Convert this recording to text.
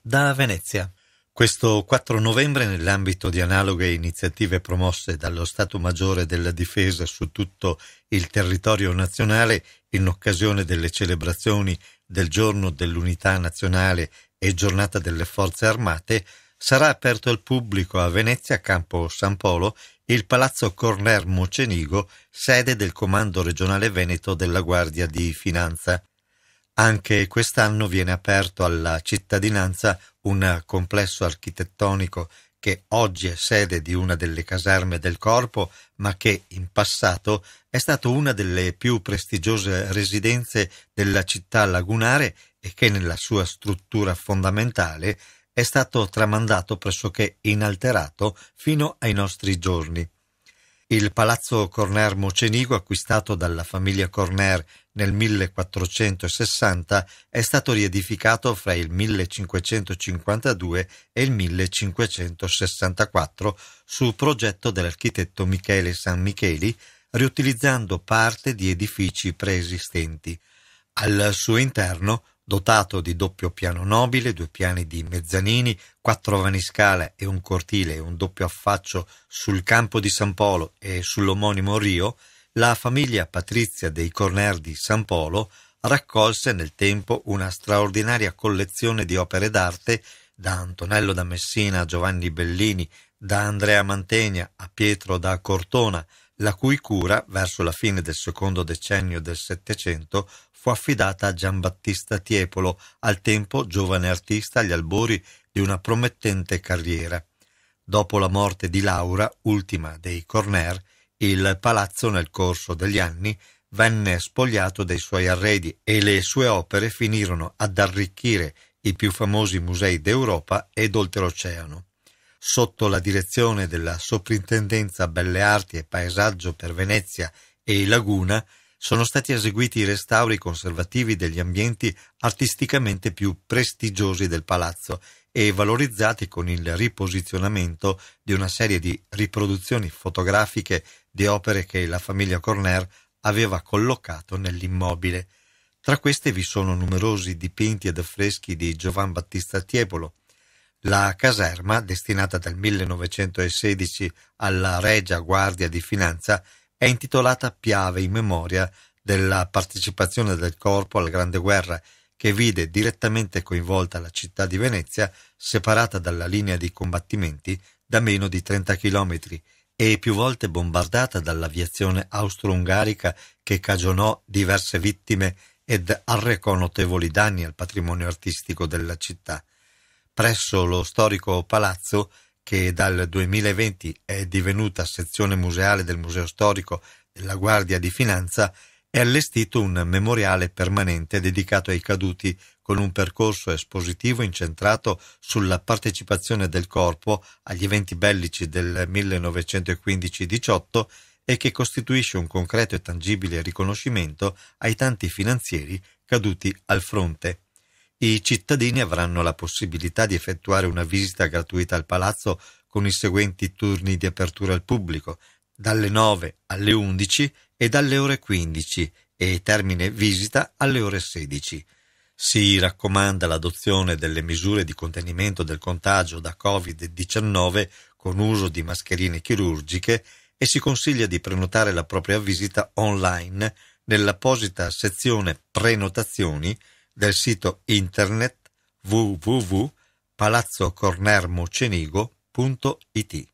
da Venezia. Questo 4 novembre, nell'ambito di analoghe iniziative promosse dallo Stato Maggiore della Difesa su tutto il territorio nazionale, in occasione delle celebrazioni del Giorno dell'Unità Nazionale e Giornata delle Forze Armate, sarà aperto al pubblico a Venezia, Campo San Polo, il Palazzo Corner Mocenigo, sede del Comando regionale Veneto della Guardia di Finanza. Anche quest'anno viene aperto alla cittadinanza un complesso architettonico che oggi è sede di una delle caserme del corpo, ma che in passato è stato una delle più prestigiose residenze della città lagunare e che nella sua struttura fondamentale è stato tramandato pressoché inalterato fino ai nostri giorni. Il palazzo Corner-Mocenigo, acquistato dalla famiglia Corner nel 1460, è stato riedificato fra il 1552 e il 1564 su progetto dell'architetto Michele San Micheli, riutilizzando parte di edifici preesistenti. Al suo interno dotato di doppio piano nobile, due piani di mezzanini, quattro vaniscale e un cortile e un doppio affaccio sul campo di San Polo e sull'omonimo Rio, la famiglia patrizia dei Corner di San Polo raccolse nel tempo una straordinaria collezione di opere d'arte da Antonello da Messina a Giovanni Bellini, da Andrea Mantegna a Pietro da Cortona, la cui cura, verso la fine del secondo decennio del Settecento, fu affidata a Giambattista Tiepolo, al tempo giovane artista agli albori di una promettente carriera. Dopo la morte di Laura, ultima dei Corner, il palazzo nel corso degli anni venne spogliato dei suoi arredi e le sue opere finirono ad arricchire i più famosi musei d'Europa ed oltreoceano sotto la direzione della Soprintendenza Belle Arti e Paesaggio per Venezia e Laguna, sono stati eseguiti i restauri conservativi degli ambienti artisticamente più prestigiosi del palazzo e valorizzati con il riposizionamento di una serie di riproduzioni fotografiche di opere che la famiglia Corner aveva collocato nell'immobile. Tra queste vi sono numerosi dipinti ed affreschi di Giovan Battista Tiepolo, la caserma, destinata dal 1916 alla Regia Guardia di Finanza, è intitolata Piave in memoria della partecipazione del corpo alla Grande Guerra che vide direttamente coinvolta la città di Venezia, separata dalla linea di combattimenti da meno di 30 chilometri e più volte bombardata dall'aviazione austro-ungarica che cagionò diverse vittime ed arrecò notevoli danni al patrimonio artistico della città presso lo storico palazzo che dal 2020 è divenuta sezione museale del Museo Storico della Guardia di Finanza, è allestito un memoriale permanente dedicato ai caduti con un percorso espositivo incentrato sulla partecipazione del corpo agli eventi bellici del 1915-18 e che costituisce un concreto e tangibile riconoscimento ai tanti finanzieri caduti al fronte. I cittadini avranno la possibilità di effettuare una visita gratuita al palazzo con i seguenti turni di apertura al pubblico, dalle 9 alle 11 e dalle ore 15 e termine visita alle ore 16. Si raccomanda l'adozione delle misure di contenimento del contagio da Covid-19 con uso di mascherine chirurgiche e si consiglia di prenotare la propria visita online nell'apposita sezione prenotazioni del sito internet www.palazzocornermocenigo.it